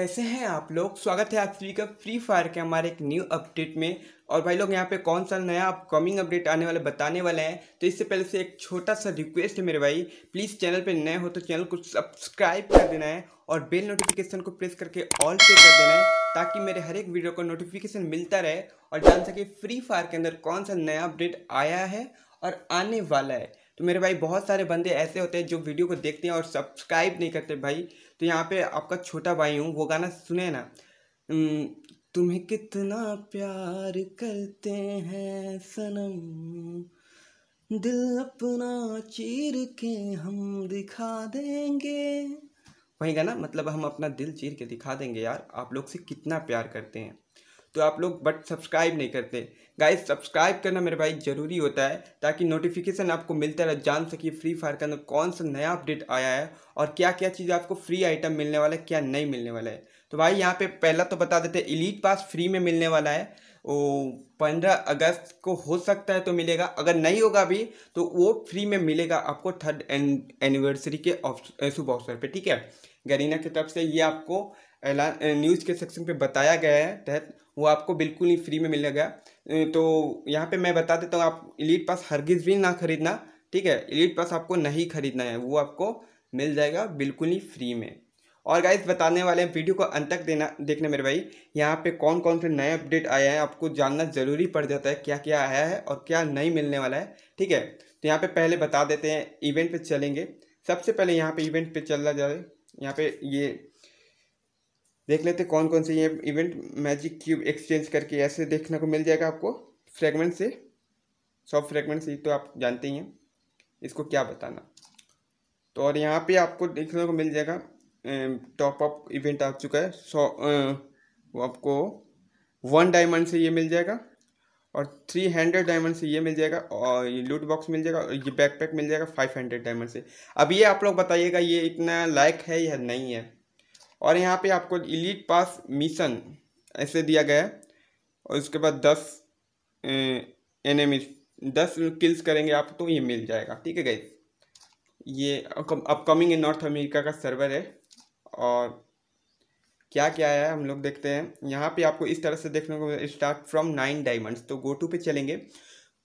कैसे हैं आप लोग स्वागत है आप सभी का फ्री फायर के हमारे एक न्यू अपडेट में और भाई लोग यहाँ पे कौन सा नया अपकमिंग अपडेट आने वाले बताने वाले हैं तो इससे पहले से एक छोटा सा रिक्वेस्ट है मेरे भाई प्लीज़ चैनल पे नए हो तो चैनल को सब्सक्राइब कर देना है और बेल नोटिफिकेशन को प्रेस करके ऑल पे कर देना है ताकि मेरे हर एक वीडियो को नोटिफिकेशन मिलता रहे और जान सके फ्री फायर के अंदर कौन सा नया अपडेट आया है और आने वाला है तो मेरे भाई बहुत सारे बंदे ऐसे होते हैं जो वीडियो को देखते हैं और सब्सक्राइब नहीं करते भाई तो यहाँ पे आपका छोटा भाई हूँ वो गाना सुने ना तुम्हें कितना प्यार करते हैं सनम दिल अपना चीर के हम दिखा देंगे वही गाना मतलब हम अपना दिल चीर के दिखा देंगे यार आप लोग से कितना प्यार करते हैं तो आप लोग बट सब्सक्राइब नहीं करते गाइस सब्सक्राइब करना मेरे भाई ज़रूरी होता है ताकि नोटिफिकेशन आपको मिलता रहे जान सके फ्री फायर के अंदर कौन सा नया अपडेट आया है और क्या क्या चीज़ आपको फ्री आइटम मिलने वाला है क्या नहीं मिलने वाला है तो भाई यहाँ पे पहला तो बता देते हैं इलीट पास फ्री में मिलने वाला है वो पंद्रह अगस्त को हो सकता है तो मिलेगा अगर नहीं होगा भी तो वो फ्री में मिलेगा आपको थर्ड एनिवर्सरी के शुभ अवसर पर ठीक है गरीना की तरफ से ये आपको ऐलान न्यूज़ के सेक्शन पे बताया गया है तहत वो आपको बिल्कुल ही फ्री में मिलेगा तो यहाँ पे मैं बता देता हूँ आप इलीट पास हरगिज़ भी ना ख़रीदना ठीक है इलीट पास आपको नहीं ख़रीदना है वो आपको मिल जाएगा बिल्कुल ही फ्री में और गाइस बताने वाले हैं वीडियो को अंत तक देना देखना मेरे भाई यहाँ पे कौन कौन से नए अपडेट आए हैं आपको जानना ज़रूरी पड़ जाता है क्या क्या आया है और क्या नहीं मिलने वाला है ठीक है तो यहाँ पे पहले बता देते हैं इवेंट पे चलेंगे सबसे पहले यहाँ पे इवेंट पे चला जाए यहाँ पे ये देख लेते कौन कौन से ये इवेंट मैजिक क्यूब एक्सचेंज करके ऐसे देखने को मिल जाएगा आपको फ्रेगमेंट से सॉफ्ट फ्रेगमेंट से तो आप जानते ही हैं इसको क्या बताना तो और यहाँ पे आपको देखने को मिल जाएगा टॉप अप इवेंट आ चुका है सौ वो आपको वन डायमंड से ये मिल जाएगा और थ्री हंड्रेड डायमंड से ये मिल जाएगा और ये लूट बॉक्स मिल जाएगा और ये बैकपैक मिल जाएगा फाइव हंड्रेड डायमंड से अब ये आप लोग बताइएगा ये इतना लायक है या नहीं है और यहाँ पे आपको इलीट पास मिशन ऐसे दिया गया है और उसके बाद दस एन एम दस किल्स करेंगे आप तो ये मिल जाएगा ठीक है गई ये अपकमिंग नॉर्थ अमेरिका का सर्वर है और क्या क्या है हम लोग देखते हैं यहाँ पे आपको इस तरह से देखने को स्टार्ट फ्रॉम नाइन डायमंड्स तो गो टू पे चलेंगे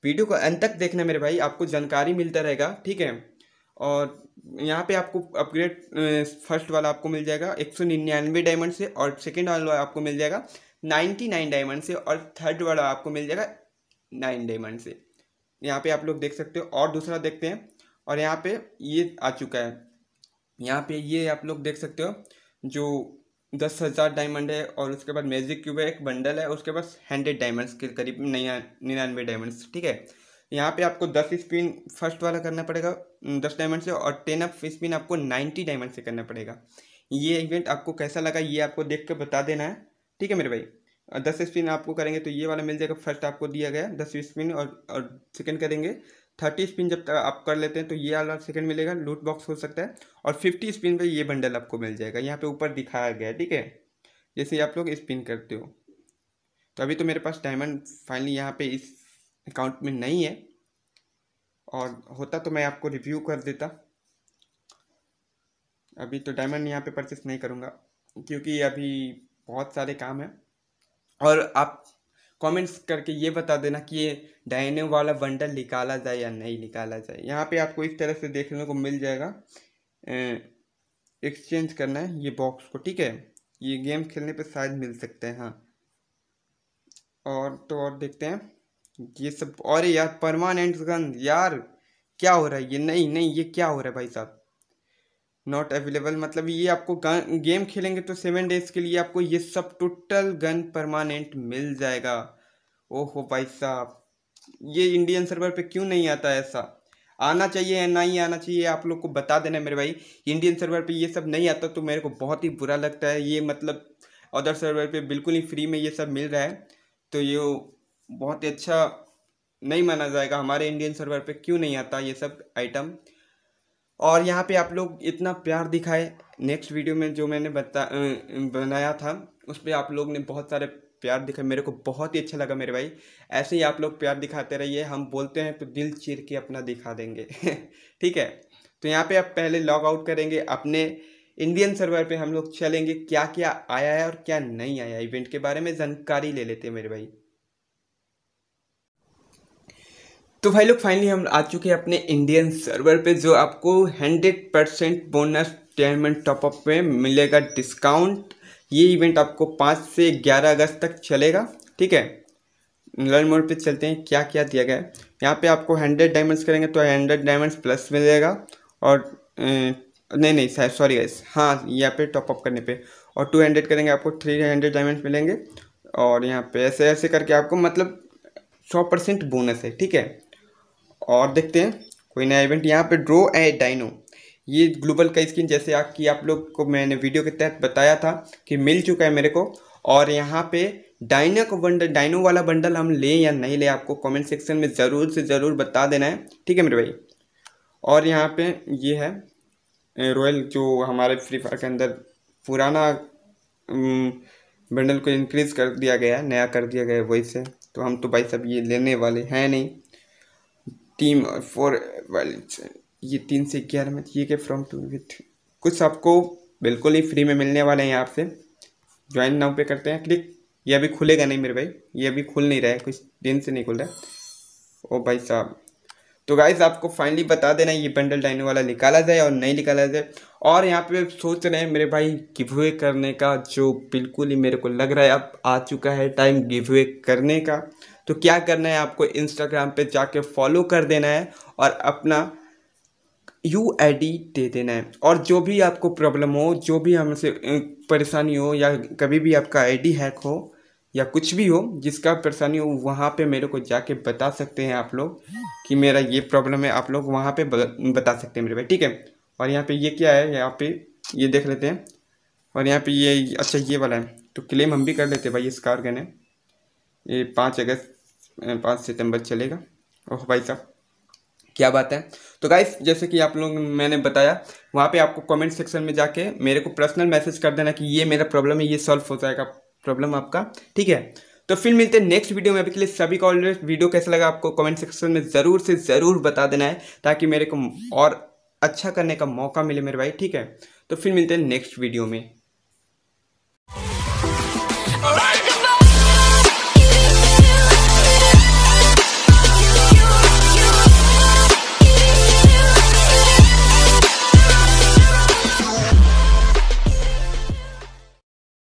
वीडियो को अंत तक देखना मेरे भाई आपको जानकारी मिलता रहेगा ठीक है और यहाँ पे आपको अपग्रेड फर्स्ट वाला आपको मिल जाएगा एक सौ निन्यानवे डायमंड से और सेकेंड वाला आपको मिल जाएगा नाइन्टी नाइन डायमंड से और थर्ड वाला आपको मिल जाएगा नाइन डायमंड से यहाँ पे आप लोग देख सकते हो और दूसरा देखते हैं और यहाँ पे ये आ चुका है यहाँ पे ये आप लोग देख सकते हो जो दस हज़ार डायमंड है और उसके बाद मैजिक क्यूब है एक बंडल है उसके बाद हंड्रेड डायमंड्स के करीब नया निन्यानवे डायमंड्स ठीक है यहाँ पे आपको दस स्पिन फर्स्ट वाला करना पड़ेगा दस डायमंड से और टेन अप स्पिन आपको नाइन्टी डायमंड से करना पड़ेगा ये इवेंट आपको कैसा लगा ये आपको देख कर बता देना है ठीक है मेरे भाई दस स्पिन आपको करेंगे तो ये वाला मिल जाएगा फर्स्ट आपको दिया गया दस स्पिन और और सेकेंड करेंगे थर्टी स्पिन जब तक आप कर लेते हैं तो ये वाला सेकेंड मिलेगा लूट बॉक्स हो सकता है और फिफ्टी स्पिन पर ये बंडल आपको मिल जाएगा यहाँ पर ऊपर दिखाया गया है ठीक है जैसे आप लोग स्पिन करते हो तो अभी तो मेरे पास डायमंड फाइनली यहाँ पे इस अकाउंट में नहीं है और होता तो मैं आपको रिव्यू कर देता अभी तो डायमंड यहाँ पे परचेस नहीं करूँगा क्योंकि अभी बहुत सारे काम हैं और आप कमेंट्स करके ये बता देना कि ये डायनो वाला बंडल निकाला जाए या नहीं निकाला जाए यहाँ पे आपको इस तरह से देखने को मिल जाएगा एक्सचेंज करना है ये बॉक्स को ठीक है ये गेम खेलने पे शायद मिल सकते हैं हाँ और तो और देखते हैं ये सब अरे यार परमानेंट गन यार क्या हो रहा है ये नहीं नहीं ये क्या हो रहा है भाई साहब नॉट अवेलेबल मतलब ये आपको गन गेम खेलेंगे तो सेवन डेज के लिए आपको ये सब टोटल गन परमानेंट मिल जाएगा ओहो भाई साहब ये इंडियन सर्वर पे क्यों नहीं आता ऐसा आना चाहिए या नहीं आना चाहिए आप लोग को बता देना मेरे भाई इंडियन सर्वर पे ये सब नहीं आता तो मेरे को बहुत ही बुरा लगता है ये मतलब अदर सर्वर पे बिल्कुल ही फ्री में ये सब मिल रहा है तो ये बहुत ही अच्छा नहीं माना जाएगा हमारे इंडियन सर्वर पे क्यों नहीं आता ये सब आइटम और यहाँ पे आप लोग इतना प्यार दिखाए नेक्स्ट वीडियो में जो मैंने बता बनाया था उस पर आप लोग ने बहुत सारे प्यार दिखाए मेरे को बहुत ही अच्छा लगा मेरे भाई ऐसे ही आप लोग प्यार दिखाते रहिए हम बोलते हैं तो दिल चीर के अपना दिखा देंगे ठीक है तो यहाँ पर आप पहले लॉग आउट करेंगे अपने इंडियन सर्वर पर हम लोग चलेंगे क्या क्या आया है और क्या नहीं आया इवेंट के बारे में जानकारी ले लेते हैं मेरे भाई तो भाई लोग फाइनली हम आ चुके हैं अपने इंडियन सर्वर पे जो आपको 100 परसेंट बोनस टेनमेंट टॉपअप में मिलेगा डिस्काउंट ये इवेंट आपको 5 से 11 अगस्त तक चलेगा ठीक है लर्न मोड पे चलते हैं क्या क्या दिया गया है यहाँ पे आपको 100 डायमंड्स करेंगे तो 100 डायमंड्स प्लस मिलेगा और ए, नहीं नहीं सर सॉरी गाइस हाँ यहाँ पे टॉपअप करने पे और हंड्रेड करेंगे आपको हंड्रेड डायमंड्स मिलेंगे और यहाँ पे ऐसे ऐसे करके आपको मतलब सौ परसेंट बोनस है ठीक है और देखते हैं कोई नया इवेंट यहाँ पे ड्रो ए डाइनो ये ग्लोबल का स्किन जैसे आपकी आप लोग को मैंने वीडियो के तहत बताया था कि मिल चुका है मेरे को और यहाँ पे डाइनो को बंडल डाइनो वाला बंडल हम लें या नहीं लें आपको कमेंट सेक्शन में ज़रूर से ज़रूर बता देना है ठीक है मेरे भाई और यहाँ पे ये है रॉयल जो हमारे फ्री फायर के अंदर पुराना बंडल को इंक्रीज़ कर दिया गया नया कर दिया गया वही से तो हम तो भाई सब ये लेने वाले हैं नहीं टीम फॉर वायलेंस ये तीन से ग्यारह में ये के फ्रॉम टू विथ कुछ आपको बिल्कुल ही फ्री में मिलने वाले हैं यहाँ से ज्वाइन नाउ पे करते हैं क्लिक ये अभी खुलेगा नहीं मेरे भाई ये अभी खुल नहीं रहा है कुछ दिन से नहीं खुल रहा है ओ भाई साहब तो गाइज आपको फाइनली बता देना ये बंडल डाइनो वाला निकाला जाए और नहीं निकाला जाए और यहाँ पे सोच रहे हैं मेरे भाई गिव अवे करने का जो बिल्कुल ही मेरे को लग रहा है अब आ चुका है टाइम गिव करने का तो क्या करना है आपको इंस्टाग्राम पे जाके फॉलो कर देना है और अपना यू आई डी दे देना है और जो भी आपको प्रॉब्लम हो जो भी हमसे परेशानी हो या कभी भी आपका आई डी हैक हो या कुछ भी हो जिसका परेशानी हो वहाँ पे मेरे को जाके बता सकते हैं आप लोग कि मेरा ये प्रॉब्लम है आप लोग वहाँ पे बता सकते हैं मेरे भाई ठीक है और यहाँ पे ये क्या है यहाँ पे ये देख लेते हैं और यहाँ पे ये अच्छा ये वाला है तो क्लेम हम भी कर लेते हैं भाई इस कार कहने ये पाँच अगस्त पाँच सितम्बर चलेगा ओह भाई साहब क्या बात है तो गाइस जैसे कि आप लोग मैंने बताया वहाँ पे आपको कमेंट सेक्शन में जाके मेरे को पर्सनल मैसेज कर देना कि ये मेरा प्रॉब्लम है ये सॉल्व हो जाएगा प्रॉब्लम आपका ठीक है तो फिर मिलते हैं नेक्स्ट वीडियो में अभी के लिए सभी का ऑलरेडी वीडियो कैसा लगा आपको कमेंट सेक्शन में ज़रूर से ज़रूर बता देना है ताकि मेरे को और अच्छा करने का मौका मिले मेरे भाई ठीक है तो फिर मिलते हैं नेक्स्ट वीडियो में